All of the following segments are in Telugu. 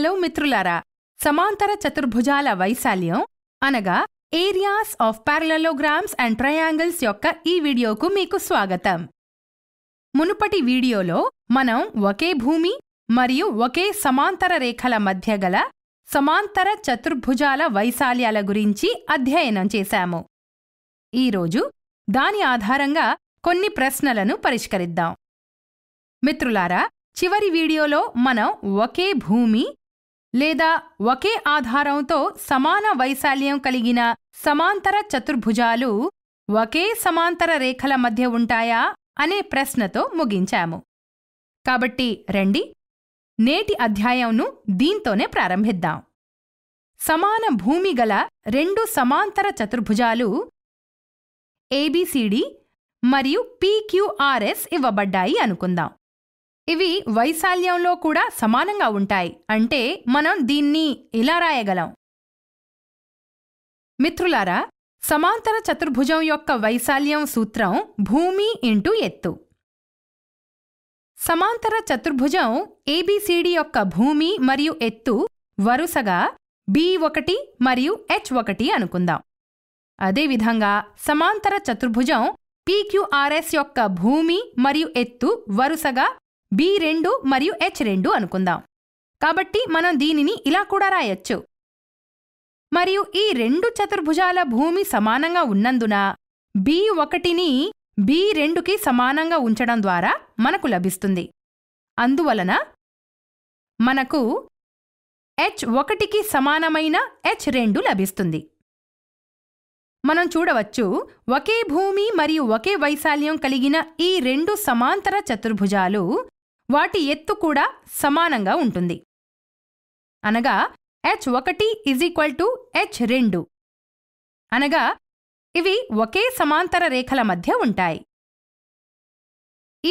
హలో మిత్రులారా సమాంతర చతుర్భుజాల వైశాల్యం అనగా areas of parallelograms and triangles యొక్క ఈ వీడియోకు మీకు స్వాగతం మునుపటి వీడియోలో మనం ఒకే భూమి మరియు ఒకే సమాంతర రేఖల మధ్య గల సమాంతర చతుర్భుజాల వైశాల్యాల గురించి అధ్యయనం చేశాము ఈరోజు దాని ఆధారంగా కొన్ని ప్రశ్నలను పరిష్కరిద్దాం మిత్రులారా చివరి వీడియోలో మనం ఒకే భూమి లేదా ఒకే ఆధారంతో సమాన వైశాల్యం కలిగిన సమాంతర చతుర్భుజాలు ఒకే సమాంతర రేఖల మధ్య ఉంటాయా అనే ప్రశ్నతో ముగించాము కాబట్టి రండి నేటి అధ్యాయంను దీంతోనే ప్రారంభిద్దాం సమాన భూమి గల రెండు సమాంతర చతుర్భుజాలు ఏబిసిడి మరియు పీక్యూఆర్ఎస్ ఇవ్వబడ్డాయి అనుకుందాం ఇవి వైశాల్యంలో కూడా సమానంగా ఉంటాయి అంటే మనం దీన్ని ఇలా రాయగలం మిత్రులారా సమాంతర చతుర్భుజం యొక్క వైశాల్యం సూత్రం భూమి ఇంటూ ఎత్తు సమాంతర చతుర్భుజం ఏబిసిడి యొక్క భూమి మరియు ఎత్తు వరుసగా బి ఒకటి మరియు హెచ్ ఒకటి అనుకుందాం అదేవిధంగా సమాంతర చతుర్భుజం పీక్యూఆర్ఎస్ యొక్క భూమి మరియు ఎత్తు వరుసగా బి రెండు మరియు హెచ్ రెండు అనుకుందాం కాబట్టి మనం దీనిని ఇలా కూడా రాయొచ్చు మరియు ఈ రెండు చతుర్భుజాల భూమి సమానంగా ఉన్నందున బి ఒకటిని బి రెండుకి సమానంగా ఉంచడం ద్వారా మనకు లభిస్తుంది అందువలన మనకు హెచ్ ఒకటికి సమానమైన హెచ్ రెండు లభిస్తుంది మనం చూడవచ్చు ఒకే భూమి మరియు ఒకే వైశాల్యం కలిగిన ఈ రెండు సమాంతర చతుర్భుజాలు వాటి ఎత్తు కూడా సమానంగా ఉంటుంది అనగా హెచ్ ఒకటి ఇజ్ ఈక్వల్ టు హెచ్ రెండు అనగా ఇవి ఒకే సమాంతర రేఖల మధ్య ఉంటాయి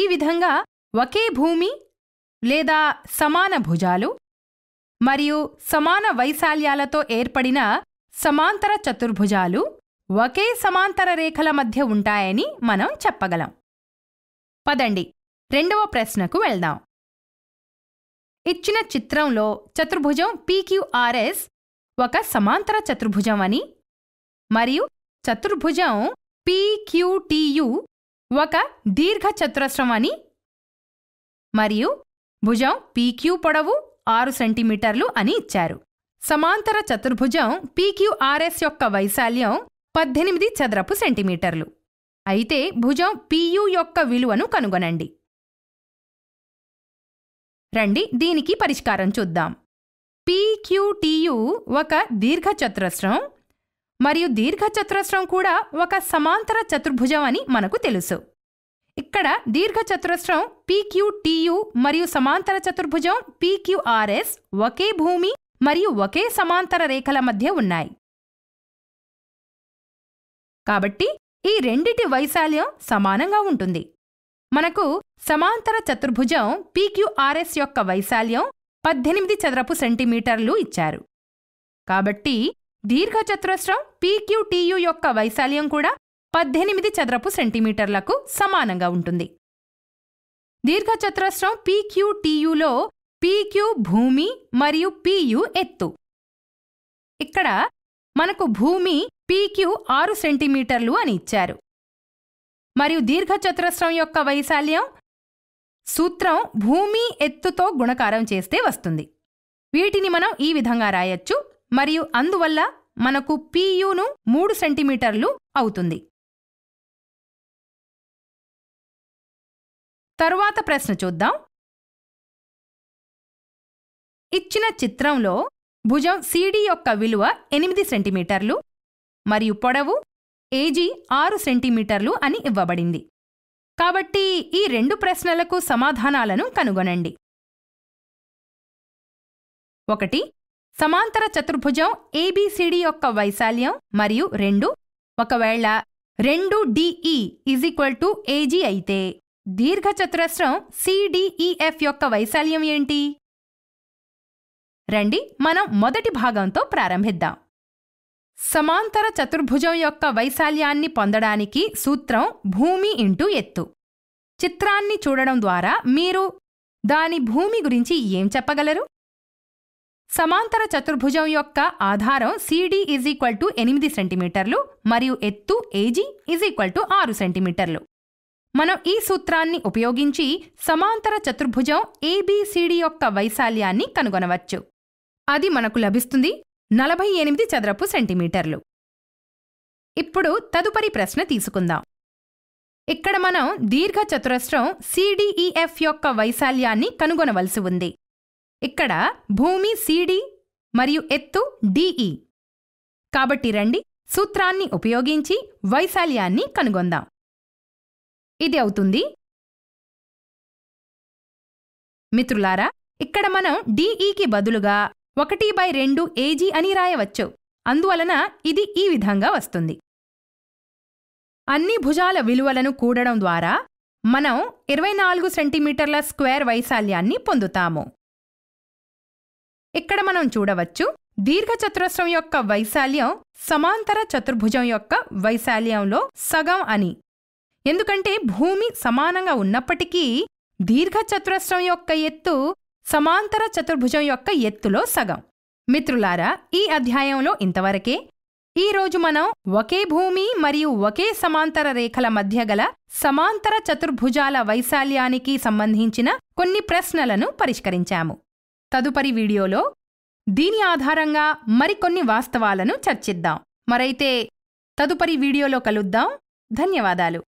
ఈ విధంగా ఒకే భూమి లేదా సమాన భుజాలు మరియు సమాన వైశాల్యాలతో ఏర్పడిన సమాంతర చతుర్భుజాలు ఒకే సమాంతర రేఖల మధ్య ఉంటాయని మనం చెప్పగలం పదండి రెండవ ప్రశ్నకు వెళ్దాం ఇచ్చిన చిత్రంలో చతుర్భుజం పీక్యూఆర్ఎస్ ఒక సమాంతర చతుర్భుజం అని మరియు చతుర్భుజం పీక్యూటీయు ఒక దీర్ఘచతురస్రం అని మరియు భుజం పీక్యూ పొడవు ఆరు సెంటీమీటర్లు అని ఇచ్చారు సమాంతర చతుర్భుజం పీక్యూఆర్ఎస్ యొక్క వైశాల్యం పద్దెనిమిది చదరపు సెంటీమీటర్లు అయితే భుజం పీయూ యొక్క విలువను కనుగొనండి రండి దీనికి పరిష్కారం చూద్దాం పీక్యూటీయు ఒక దీర్ఘచతురస్రం మరియు దీర్ఘచతురస్రం కూడా ఒక సమాంతర చతుర్భుజం అని మనకు తెలుసు ఇక్కడ దీర్ఘచతురస్రం పీక్యూటీయు మరియు సమాంతర చతుర్భుజం పీక్యూఆర్ఎస్ ఒకే భూమి మరియు ఒకే సమాంతర రేఖల మధ్య ఉన్నాయి కాబట్టి ఈ రెండిటి వైశాల్యం సమానంగా ఉంటుంది మనకు సమాంతర చతుర్భుజం పీక్యూఆర్ఎస్ యొక్క వైశాల్యం పద్దెనిమిది చదరపు సెంటీమీటర్లు ఇచ్చారు కాబట్టి దీర్ఘచతురస్రం పీక్యూటీయు యొక్క వైశాల్యం కూడా పద్దెనిమిది చదరపు సెంటీమీటర్లకు సమానంగా ఉంటుంది దీర్ఘచతురస్రం పీక్యూటీయులో పీక్యూ భూమి మరియు పీయు ఎత్తు ఇక్కడ మనకు భూమి పీక్యూ ఆరు సెంటీమీటర్లు అని ఇచ్చారు మరియు దీర్ఘచతురస్రం యొక్క వైశాల్యం సూత్రం భూమి ఎత్తుతో గుణకారం చేస్తే వస్తుంది వీటిని మనం ఈ విధంగా రాయొచ్చు మరియు అందువల్ల మనకు పియును మూడు సెంటీమీటర్లు అవుతుంది తరువాత ప్రశ్న చూద్దాం ఇచ్చిన చిత్రంలో భుజం సిడి యొక్క విలువ ఎనిమిది సెంటీమీటర్లు మరియు పొడవు ఏజీ ఆరు సెంటీమీటర్లు అని ఇవ్వబడింది కాబట్టి ఈ రెండు ప్రశ్నలకు సమాధానాలను కనుగొనండి ఒకటి సమాంతర చతుర్భుజం ఏబిసిడి యొక్క వైశాల్యం మరియు రెండు ఒకవేళ రెండు DE is equal to AG అయితే దీర్ఘచతురస్రం సిడిఈఎఫ్ e యొక్క వైశాల్యం ఏంటి రండి మనం మొదటి భాగంతో ప్రారంభిద్దాం సమాంతర చతుర్భుజం యొక్క వైశాల్యాన్ని పొందడానికి సూత్రం భూమి ఇంటూ ఎత్తు చిత్రాన్ని చూడడం ద్వారా మీరు దాని భూమి గురించి ఏం చెప్పగలరు సమాంతర చతుర్భుజం యొక్క ఆధారం సిడి ఈజీక్వల్ ఈక్వల్ టు ఎనిమిది సెంటీమీటర్లు మరియు ఎత్తు ఏజీ ఈజ్ ఈక్వల్ టు ఆరు సెంటీమీటర్లు మనం ఈ సూత్రాన్ని ఉపయోగించి సమాంతర చతుర్భుజం ఏబీసీడీ యొక్క వైశాల్యాన్ని కనుగొనవచ్చు అది మనకు లభిస్తుంది నలభై ఎనిమిది చదరపు సెంటీమీటర్లు ఇప్పుడు తదుపరి ప్రశ్న తీసుకుందాం ఇక్కడ మనం దీర్ఘచతురస్రం సిడిఈఎఫ్ యొక్క వైశాల్యాన్ని కనుగొనవలసి ఉంది ఇక్కడ భూమి సిడి మరియు ఎత్తు డిఇ కాబట్టి రండి సూత్రాన్ని ఉపయోగించి వైశాల్యాన్ని కనుగొందాం ఇది అవుతుంది మిత్రులారా ఇక్కడ మనం డిఈకి బదులుగా ఒకటి బై రెండు ఏజీ అని రాయవచ్చు అందువలన ఇది ఈ విధంగా వస్తుంది అన్ని భుజాల విలువలను కూడడం ద్వారా మనం ఇరవై నాలుగు సెంటీమీటర్ల స్క్వేర్ వైశాల్యాన్ని పొందుతాము ఇక్కడ మనం చూడవచ్చు దీర్ఘచతురస్రం యొక్క వైశాల్యం సమాంతర చతుర్భుజం యొక్క వైశాల్యంలో సగం అని ఎందుకంటే భూమి సమానంగా ఉన్నప్పటికీ దీర్ఘచతురస్రం యొక్క ఎత్తు సమాంతర చతుర్భుజం యొక్క ఎత్తులో సగం మిత్రులారా ఈ అధ్యాయంలో ఇంతవరకే ఈరోజు మనం ఒకే భూమి మరియు ఒకే సమాంతర రేఖల మధ్య గల సమాంతర చతుర్భుజాల వైశాల్యానికి సంబంధించిన కొన్ని ప్రశ్నలను పరిష్కరించాము తదుపరి వీడియోలో దీని ఆధారంగా మరికొన్ని వాస్తవాలను చర్చిద్దాం మరైతే తదుపరి వీడియోలో కలుద్దాం ధన్యవాదాలు